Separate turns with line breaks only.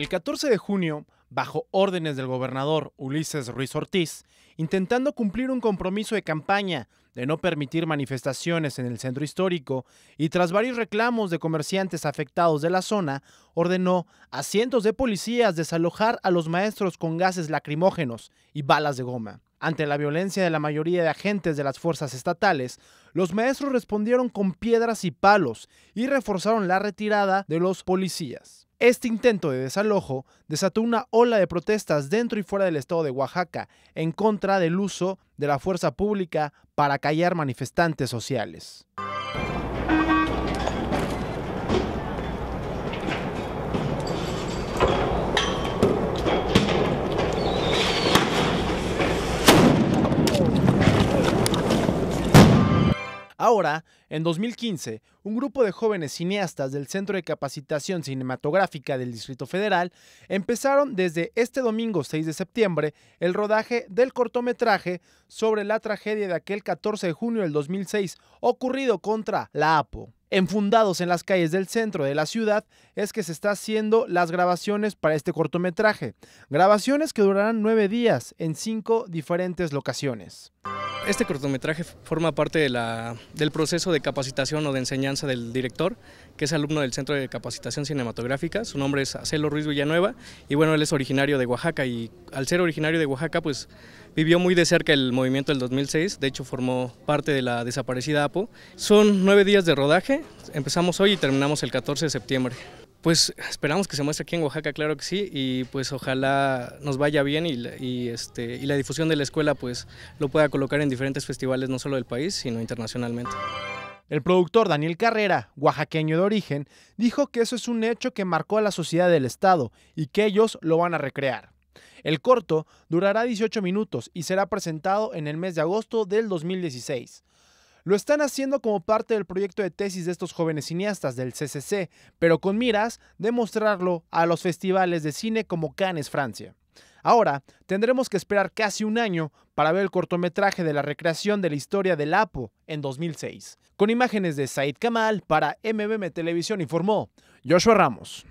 El 14 de junio, bajo órdenes del gobernador Ulises Ruiz Ortiz, intentando cumplir un compromiso de campaña de no permitir manifestaciones en el centro histórico y tras varios reclamos de comerciantes afectados de la zona, ordenó a cientos de policías desalojar a los maestros con gases lacrimógenos y balas de goma. Ante la violencia de la mayoría de agentes de las fuerzas estatales, los maestros respondieron con piedras y palos y reforzaron la retirada de los policías. Este intento de desalojo desató una ola de protestas dentro y fuera del estado de Oaxaca en contra del uso de la fuerza pública para callar manifestantes sociales. Ahora, en 2015, un grupo de jóvenes cineastas del Centro de Capacitación Cinematográfica del Distrito Federal empezaron desde este domingo 6 de septiembre el rodaje del cortometraje sobre la tragedia de aquel 14 de junio del 2006 ocurrido contra la APO. Enfundados en las calles del centro de la ciudad es que se está haciendo las grabaciones para este cortometraje, grabaciones que durarán nueve días en cinco diferentes locaciones. Este cortometraje forma parte de
la, del proceso de capacitación o de enseñanza del director, que es alumno del Centro de Capacitación Cinematográfica. Su nombre es Acelo Ruiz Villanueva y bueno, él es originario de Oaxaca y al ser originario de Oaxaca, pues vivió muy de cerca el movimiento del 2006, de hecho formó parte de la desaparecida APO. Son nueve días de rodaje, empezamos hoy y terminamos el 14 de septiembre. Pues esperamos que se muestre aquí en Oaxaca, claro que sí, y pues ojalá nos vaya bien este, y, la difusión de la escuela pues lo pueda colocar en diferentes festivales, no solo del país, sino
internacionalmente. El productor Daniel Carrera, oaxaqueño de origen, dijo que eso es un hecho que marcó a la sociedad del Estado y que ellos lo van a recrear. El corto durará 18 minutos y será presentado en el mes de agosto del 2016. Lo están haciendo como parte del proyecto de tesis de estos jóvenes cineastas del CCC, pero con miras de mostrarlo a los festivales de cine como Cannes, Francia. Ahora, tendremos que esperar casi un año para ver el cortometraje de la recreación de la historia del Apo en 2006. Con imágenes de Said Kamal para MBM Televisión informó Joshua Ramos.